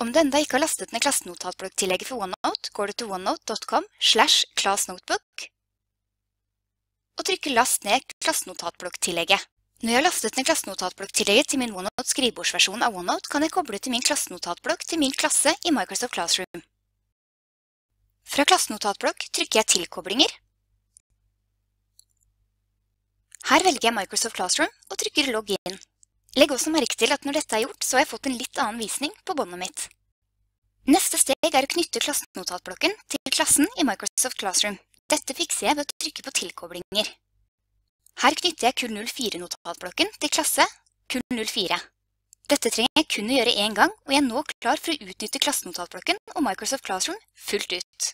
Om du enda ikke har lastet ned klassenotatblokktillegget for OneNote, går du til onenote.com slash classnotebook og trykker last ned klassenotatblokktillegget. Når jeg har lastet ned klassenotatblokktillegget til min OneNote skrivebordsversjon av OneNote, kan jeg koble til min klassenotatblokk til min klasse i Microsoft Classroom. Fra klassenotatblokk trykker jeg tilkoblinger. Her velger jeg Microsoft Classroom og trykker logg inn. Legg også merke til at når dette er gjort, så har jeg fått en litt annen visning på båndet mitt. Neste steg er å knytte klassenotatblokken til klassen i Microsoft Classroom. Dette fikser jeg ved å trykke på tilkoblinger. Her knytter jeg Q04-notatblokken til klasse Q04. Dette trenger jeg kun å gjøre én gang, og jeg er nå klar for å utnytte klassenotatblokken og Microsoft Classroom fullt ut.